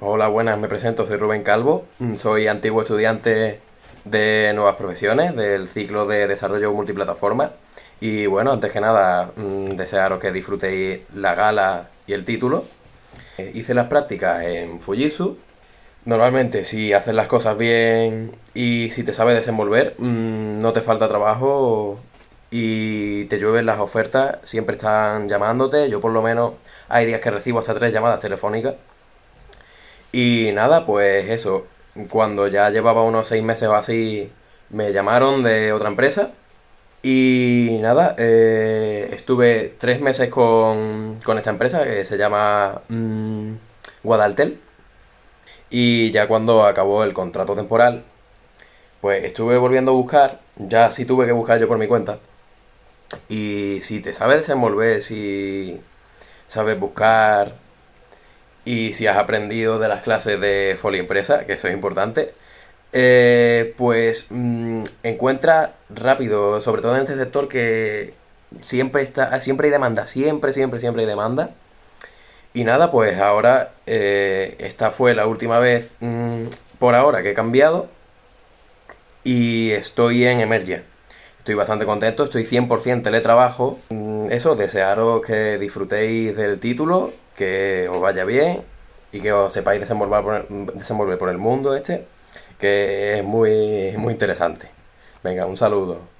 Hola, buenas, me presento, soy Rubén Calvo, mm, soy antiguo estudiante de nuevas profesiones del ciclo de desarrollo multiplataforma y bueno, antes que nada, mm, desearos que disfrutéis la gala y el título. Eh, hice las prácticas en Fujitsu. Normalmente, si haces las cosas bien y si te sabes desenvolver, mm, no te falta trabajo y te llueven las ofertas, siempre están llamándote. Yo por lo menos hay días que recibo hasta tres llamadas telefónicas y nada, pues eso, cuando ya llevaba unos seis meses o así, me llamaron de otra empresa. Y nada, eh, estuve tres meses con, con, esta empresa que se llama mm, Guadaltel. Y ya cuando acabó el contrato temporal, pues estuve volviendo a buscar, ya sí tuve que buscar yo por mi cuenta. Y si te sabes desenvolver, si sabes buscar y si has aprendido de las clases de folio Impresa, que eso es importante, eh, pues mm, encuentra rápido, sobre todo en este sector que siempre, está, siempre hay demanda, siempre, siempre, siempre hay demanda. Y nada, pues ahora eh, esta fue la última vez mm, por ahora que he cambiado y estoy en Emergia. Estoy bastante contento, estoy 100% teletrabajo, eso, desearos que disfrutéis del título, que os vaya bien y que os sepáis desenvolver por el, desenvolver por el mundo este, que es muy, muy interesante. Venga, un saludo.